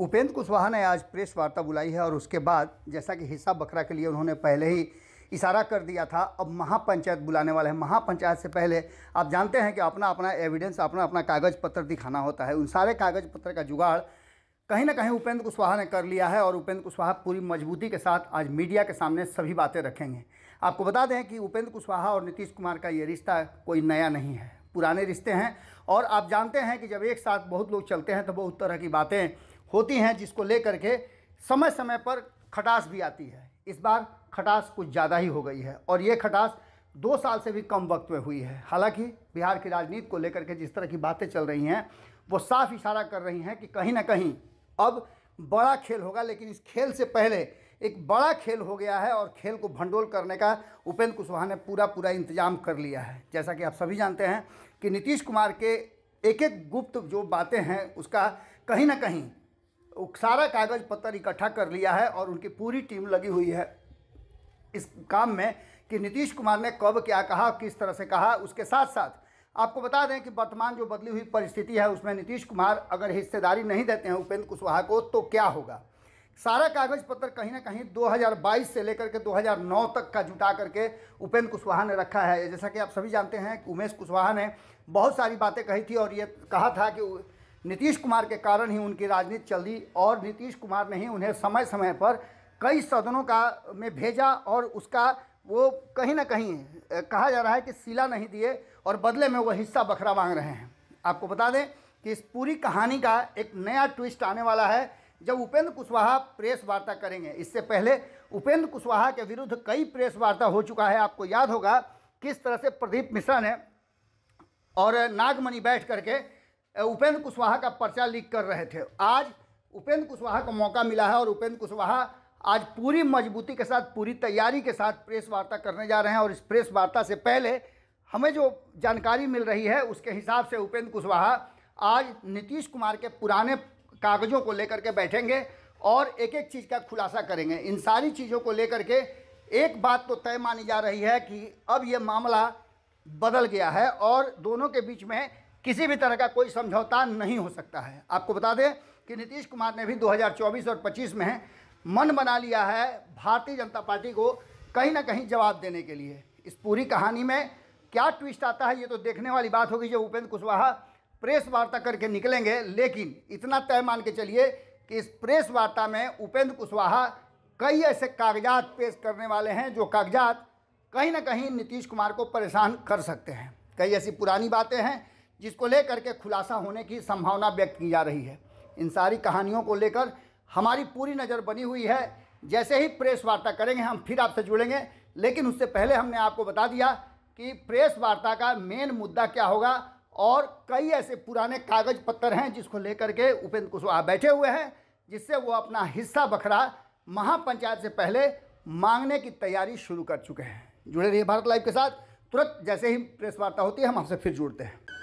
उपेंद्र कुशवाहा ने आज प्रेस वार्ता बुलाई है और उसके बाद जैसा कि हिस्सा बकरा के लिए उन्होंने पहले ही इशारा कर दिया था अब महापंचायत बुलाने वाले हैं महापंचायत से पहले आप जानते हैं कि अपना अपना एविडेंस अपना अपना कागज़ पत्र दिखाना होता है उन सारे कागज़ पत्र का जुगाड़ कहीं ना कहीं उपेंद्र कुशवाहा ने कर लिया है और उपेंद्र कुशवाहा पूरी मजबूती के साथ आज मीडिया के सामने सभी बातें रखेंगे आपको बता दें कि उपेंद्र कुशवाहा और नीतीश कुमार का ये रिश्ता कोई नया नहीं है पुराने रिश्ते हैं और आप जानते हैं कि जब एक साथ बहुत लोग चलते हैं तो बहुत तरह की बातें होती हैं जिसको लेकर के समय समय पर खटास भी आती है इस बार खटास कुछ ज़्यादा ही हो गई है और ये खटास दो साल से भी कम वक्त में हुई है हालांकि बिहार की राजनीति को लेकर के जिस तरह की बातें चल रही हैं वो साफ इशारा कर रही हैं कि कहीं ना कहीं अब बड़ा खेल होगा लेकिन इस खेल से पहले एक बड़ा खेल हो गया है और खेल को भंडोल करने का उपेंद्र कुशवाहा ने पूरा पूरा इंतजाम कर लिया है जैसा कि आप सभी जानते हैं कि नीतीश कुमार के एक एक गुप्त जो बातें हैं उसका कहीं ना कहीं सारा कागज़ पत्र इकट्ठा कर लिया है और उनकी पूरी टीम लगी हुई है इस काम में कि नीतीश कुमार ने कब क्या कहा किस तरह से कहा उसके साथ साथ आपको बता दें कि वर्तमान जो बदली हुई परिस्थिति है उसमें नीतीश कुमार अगर हिस्सेदारी नहीं देते हैं उपेंद्र कुशवाहा को तो क्या होगा सारा कागज पत्र कहीं ना कहीं 2022 से लेकर के 2009 तक का जुटा करके उपेंद्र कुशवाहा ने रखा है जैसा कि आप सभी जानते हैं कि उमेश कुशवाहा ने बहुत सारी बातें कही थी और ये कहा था कि नीतीश कुमार के कारण ही उनकी राजनीति चली और नीतीश कुमार ने ही उन्हें समय समय पर कई सदनों का में भेजा और उसका वो कहीं ना कहीं कहा जा रहा है कि सिला नहीं दिए और बदले में वो हिस्सा बखरा मांग रहे हैं आपको बता दें कि इस पूरी कहानी का एक नया ट्विस्ट आने वाला है जब उपेंद्र कुशवाहा प्रेस वार्ता करेंगे इससे पहले उपेंद्र कुशवाहा के विरुद्ध कई प्रेस वार्ता हो चुका है आपको याद होगा किस तरह से प्रदीप मिश्रा ने और नागमणि बैठ करके उपेंद्र कुशवाहा का पर्चा लीक कर रहे थे आज उपेंद्र कुशवाहा को मौका मिला है और उपेंद्र कुशवाहा आज पूरी मजबूती के साथ पूरी तैयारी के साथ प्रेस वार्ता करने जा रहे हैं और इस प्रेस वार्ता से पहले हमें जो जानकारी मिल रही है उसके हिसाब से उपेंद्र कुशवाहा आज नीतीश कुमार के पुराने कागजों को लेकर के बैठेंगे और एक एक चीज़ का खुलासा करेंगे इन सारी चीज़ों को लेकर के एक बात तो तय मानी जा रही है कि अब ये मामला बदल गया है और दोनों के बीच में किसी भी तरह का कोई समझौता नहीं हो सकता है आपको बता दें कि नीतीश कुमार ने भी 2024 और 25 में मन बना लिया है भारतीय जनता पार्टी को कहीं ना कहीं जवाब देने के लिए इस पूरी कहानी में क्या ट्विस्ट आता है ये तो देखने वाली बात होगी जब उपेंद्र कुशवाहा प्रेस वार्ता करके निकलेंगे लेकिन इतना तय मान के चलिए कि इस प्रेस वार्ता में उपेंद्र कुशवाहा कई ऐसे कागजात पेश करने वाले हैं जो कागजात कहीं ना कहीं नीतीश कुमार को परेशान कर सकते हैं कई ऐसी पुरानी बातें हैं जिसको लेकर के खुलासा होने की संभावना व्यक्त की जा रही है इन सारी कहानियों को लेकर हमारी पूरी नज़र बनी हुई है जैसे ही प्रेस वार्ता करेंगे हम फिर आपसे जुड़ेंगे लेकिन उससे पहले हमने आपको बता दिया कि प्रेस वार्ता का मेन मुद्दा क्या होगा और कई ऐसे पुराने कागज पत्थर हैं जिसको लेकर के उपेंद्र कुशवाहा बैठे हुए हैं जिससे वो अपना हिस्सा बखरा महापंचायत से पहले मांगने की तैयारी शुरू कर चुके हैं जुड़े रहिए भारत लाइव के साथ तुरंत जैसे ही प्रेस वार्ता होती है हम आपसे फिर जुड़ते हैं